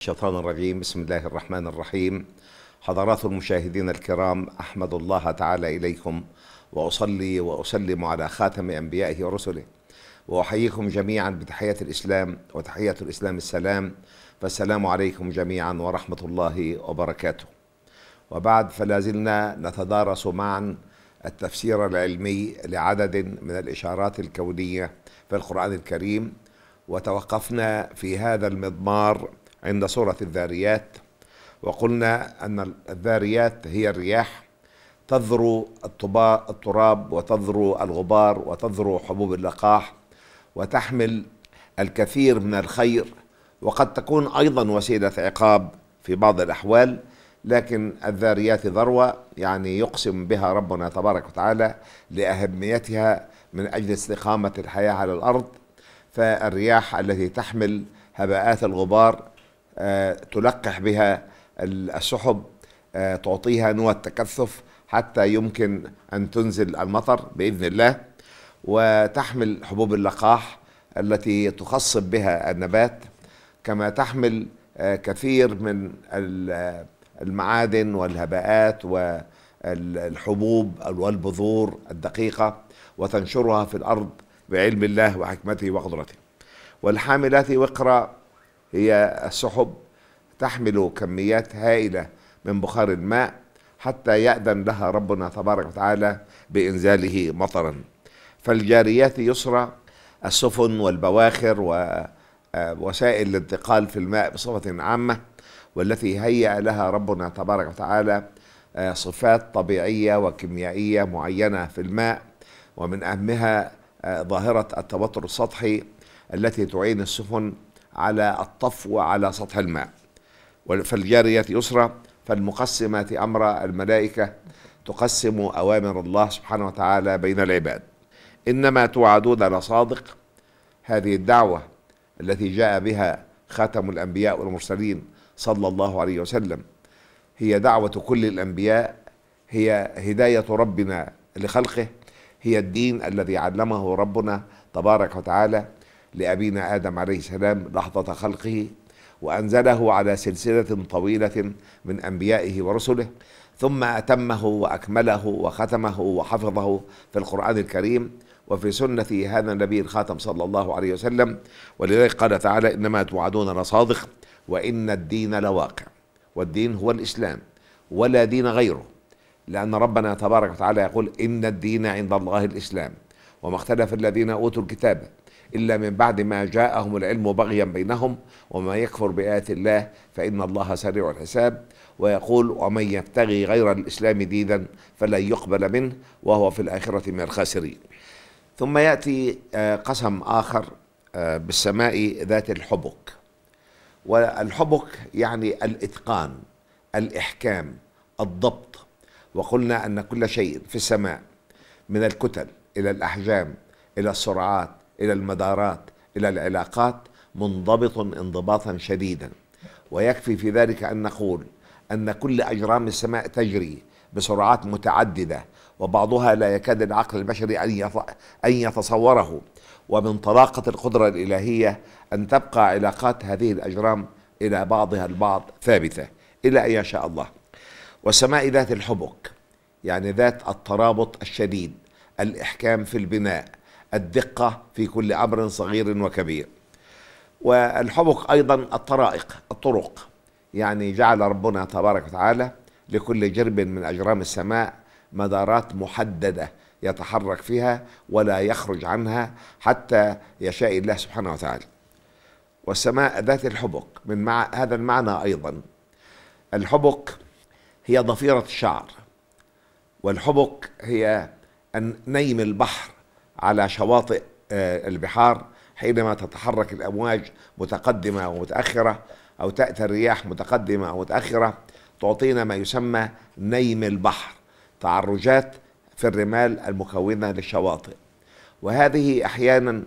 الشيطان الرجيم بسم الله الرحمن الرحيم حضرات المشاهدين الكرام أحمد الله تعالى إليكم وأصلي وأسلم على خاتم أنبيائه ورسله وأحييكم جميعا بتحية الإسلام وتحية الإسلام السلام فالسلام عليكم جميعا ورحمة الله وبركاته وبعد فلا زلنا نتدارس معا التفسير العلمي لعدد من الإشارات الكونية في القرآن الكريم وتوقفنا في هذا المضمار عند سورة الذاريات وقلنا أن الذاريات هي الرياح تذرو التراب وتذرو الغبار وتذرو حبوب اللقاح وتحمل الكثير من الخير وقد تكون أيضا وسيلة عقاب في بعض الأحوال لكن الذاريات ذروة يعني يقسم بها ربنا تبارك وتعالى لأهميتها من أجل استقامة الحياة على الأرض فالرياح التي تحمل هباءات الغبار آه، تلقح بها السحب آه، تعطيها نوى التكثف حتى يمكن أن تنزل المطر بإذن الله وتحمل حبوب اللقاح التي تخصب بها النبات كما تحمل آه، كثير من المعادن والهباءات والحبوب والبذور الدقيقة وتنشرها في الأرض بعلم الله وحكمته وقدرته والحاملات وقرا هي السحب تحمل كميات هائلة من بخار الماء حتى يأذن لها ربنا تبارك وتعالى بإنزاله مطرا فالجاريات يسرى السفن والبواخر ووسائل آه، الانتقال في الماء بصفة عامة والتي هيأ لها ربنا تبارك وتعالى آه، صفات طبيعية وكيميائية معينة في الماء ومن أهمها آه، ظاهرة التوتر السطحي التي تعين السفن على الطفو على سطح الماء فالجاريات يسرى فالمقسمات أمر الملائكة تقسم أوامر الله سبحانه وتعالى بين العباد إنما توعدون لصادق هذه الدعوة التي جاء بها خاتم الأنبياء والمرسلين صلى الله عليه وسلم هي دعوة كل الأنبياء هي هداية ربنا لخلقه هي الدين الذي علمه ربنا تبارك وتعالى لأبينا آدم عليه السلام لحظة خلقه وأنزله على سلسلة طويلة من أنبيائه ورسله ثم أتمه وأكمله وختمه وحفظه في القرآن الكريم وفي سنة هذا النبي الخاتم صلى الله عليه وسلم ولذلك قال تعالى إنما توعدون لصادق وإن الدين لواقع والدين هو الإسلام ولا دين غيره لأن ربنا تبارك وتعالى يقول إن الدين عند الله الإسلام وما اختلف الذين أوتوا الكتاب إلا من بعد ما جاءهم العلم بغيا بينهم وما يكفر بآيات الله فإن الله سريع الحساب ويقول ومن يبتغي غير الإسلام دينا فلن يقبل منه وهو في الآخرة من الخاسرين ثم يأتي آه، قسم آخر آه، بالسماء ذات الحبك والحبك يعني الإتقان الإحكام الضبط وقلنا أن كل شيء في السماء من الكتل إلى الأحجام إلى السرعات الى المدارات الى العلاقات منضبط انضباطا شديدا ويكفي في ذلك ان نقول ان كل اجرام السماء تجري بسرعات متعدده وبعضها لا يكاد العقل البشري ان ان يتصوره ومن طلاقه القدره الالهيه ان تبقى علاقات هذه الاجرام الى بعضها البعض ثابته الى ان يشاء الله والسماء ذات الحبك يعني ذات الترابط الشديد الاحكام في البناء الدقة في كل أمر صغير وكبير والحبق أيضا الطرائق الطرق يعني جعل ربنا تبارك وتعالى لكل جرب من أجرام السماء مدارات محددة يتحرك فيها ولا يخرج عنها حتى يشاء الله سبحانه وتعالى والسماء ذات الحبق من مع هذا المعنى أيضا الحبق هي ضفيرة الشعر والحبق هي نيم البحر على شواطئ آه، البحار حينما تتحرك الامواج متقدمه ومتاخره او تاتي الرياح متقدمه او متاخره تعطينا ما يسمى نيم البحر تعرجات في الرمال المكونه للشواطئ وهذه احيانا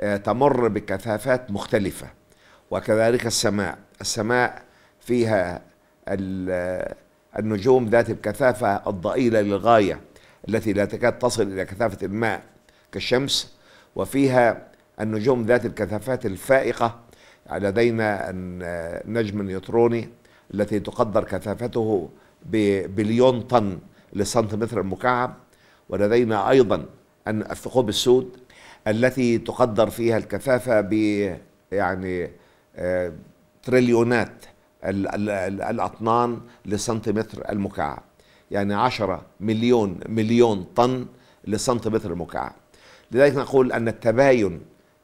آه، تمر بكثافات مختلفه وكذلك السماء السماء فيها آه، النجوم ذات الكثافه الضئيله للغايه التي لا تكاد تصل الى كثافه الماء كالشمس وفيها النجوم ذات الكثافات الفائقة لدينا النجم النيوتروني التي تقدر كثافته ببليون طن لسنتيمتر مكعب ولدينا أيضا الثقوب السود التي تقدر فيها الكثافة ب يعني آه، تريليونات الأطنان لسنتيمتر المكعب يعني 10 مليون مليون طن لسنتيمتر المكعب لذلك نقول أن التباين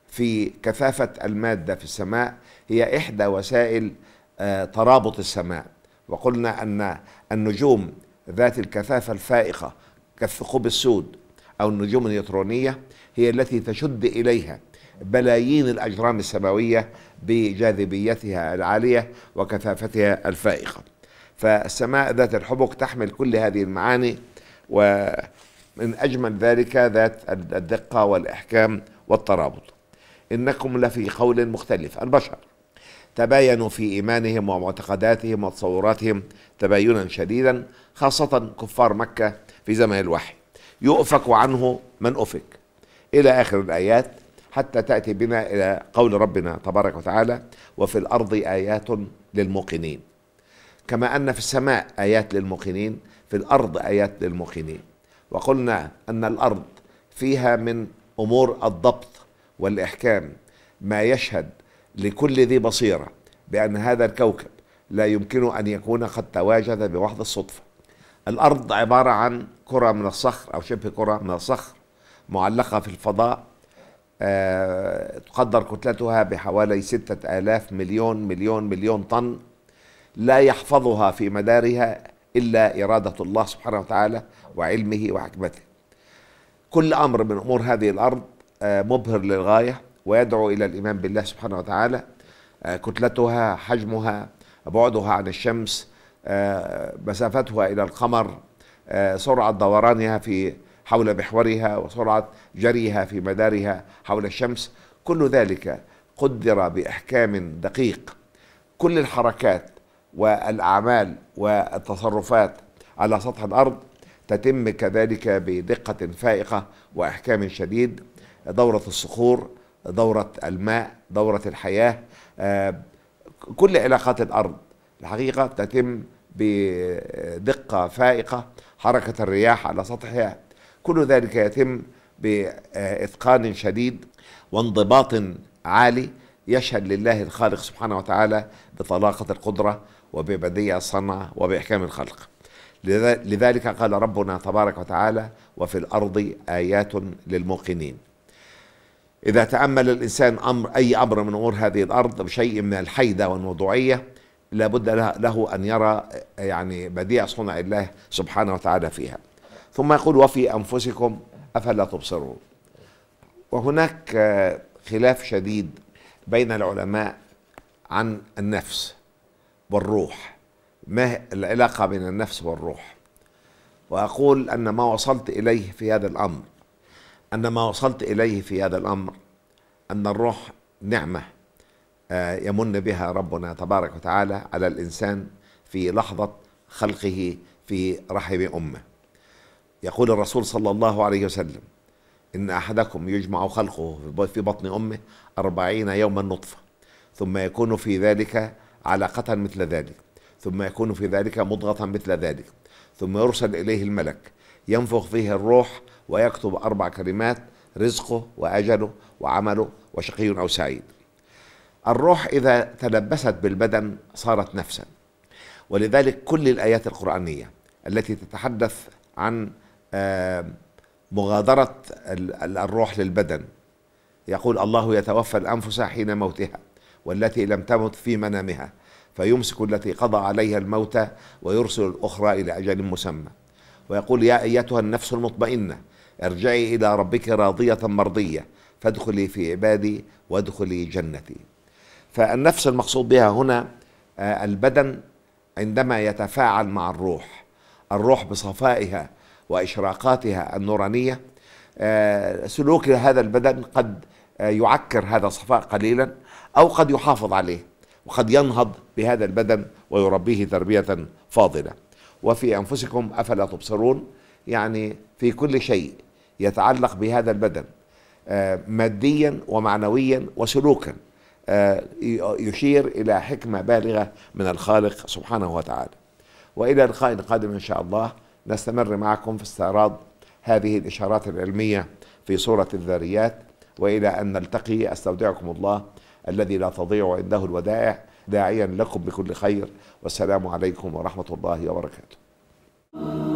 في كثافة المادة في السماء هي إحدى وسائل آه، ترابط السماء وقلنا أن النجوم ذات الكثافة الفائقة كالثقوب السود أو النجوم النيوترونية هي التي تشد إليها بلايين الأجرام السماوية بجاذبيتها العالية وكثافتها الفائقة فالسماء ذات الحبك تحمل كل هذه المعاني و من أجمل ذلك ذات الدقة والإحكام والترابط إنكم لفي قول مختلف البشر تباينوا في إيمانهم ومعتقداتهم وتصوراتهم تباينا شديدا خاصة كفار مكة في زمن الوحي يؤفك عنه من أفك إلى آخر الآيات حتى تأتي بنا إلى قول ربنا تبارك وتعالى وفي الأرض آيات للموقنين كما أن في السماء آيات للموقنين في الأرض آيات للموقنين وقلنا أن الأرض فيها من أمور الضبط والإحكام ما يشهد لكل ذي بصيرة بأن هذا الكوكب لا يمكن أن يكون قد تواجد بوحد الصدفة الأرض عبارة عن كرة من الصخر أو شبه كرة من الصخر معلقة في الفضاء أه تقدر كتلتها بحوالي ستة آلاف مليون مليون مليون طن لا يحفظها في مدارها إلا إرادة الله سبحانه وتعالى وعلمه وحكمته كل أمر من أمور هذه الأرض آه، مبهر للغاية ويدعو إلى الإيمان بالله سبحانه وتعالى آه، كتلتها حجمها بعدها عن الشمس آه، مسافتها إلى القمر سرعة دورانها في حول محورها وسرعة جريها في مدارها حول الشمس كل ذلك قدر بإحكام دقيق كل الحركات والاعمال والتصرفات على سطح الارض تتم كذلك بدقه فائقه واحكام شديد دوره الصخور دوره الماء دوره الحياه آه، كل علاقات الارض الحقيقه تتم بدقه فائقه حركه الرياح على سطحها كل ذلك يتم باتقان شديد وانضباط عالي يشهد لله الخالق سبحانه وتعالى بطلاقه القدره وببديع صنع وبإحكام الخلق لذلك قال ربنا تبارك وتعالى وفي الأرض آيات للموقنين إذا تأمل الإنسان أمر أي أمر من أمور هذه الأرض بشيء من الحيدة والموضوعية لابد له أن يرى يعني بديع صنع الله سبحانه وتعالى فيها ثم يقول وفي أنفسكم أفلا تبصرون وهناك خلاف شديد بين العلماء عن النفس والروح ما العلاقة بين النفس والروح وأقول أن ما وصلت إليه في هذا الأمر أن ما وصلت إليه في هذا الأمر أن الروح نعمة آه، يمن بها ربنا تبارك وتعالى على الإنسان في لحظة خلقه في رحم أمه يقول الرسول صلى الله عليه وسلم إن أحدكم يجمع خلقه في بطن أمه أربعين يوما نطفة ثم يكون في ذلك علاقة مثل ذلك ثم يكون في ذلك مضغة مثل ذلك ثم يرسل إليه الملك ينفخ فيه الروح ويكتب أربع كلمات رزقه وأجله وعمله وشقي أو سعيد الروح إذا تلبست بالبدن صارت نفسا ولذلك كل الآيات القرآنية التي تتحدث عن آه، مغادرة الروح للبدن يقول الله يتوفى الأنفس حين موتها والتي لم تمت في منامها فيمسك التي قضى عليها الموت ويرسل الأخرى إلى أجل مسمى ويقول يا أيتها النفس المطمئنة ارجعي إلى ربك راضية مرضية فادخلي في عبادي وادخلي جنتي فالنفس المقصود بها هنا آه، البدن عندما يتفاعل مع الروح الروح بصفائها وإشراقاتها النورانية آه، سلوك هذا البدن قد آه، يعكر هذا الصفاء قليلا أو قد يحافظ عليه وقد ينهض بهذا البدن ويربيه تربية فاضلة وفي أنفسكم أفلا تبصرون يعني في كل شيء يتعلق بهذا البدن آه، ماديا ومعنويا وسلوكا آه، يشير إلى حكمة بالغة من الخالق سبحانه وتعالى وإلى اللقاء القادم إن شاء الله نستمر معكم في استعراض هذه الإشارات العلمية في سورة الذاريات وإلى أن نلتقي أستودعكم الله الذي لا تضيع عنده الودائع داعيا لكم بكل خير والسلام عليكم ورحمة الله وبركاته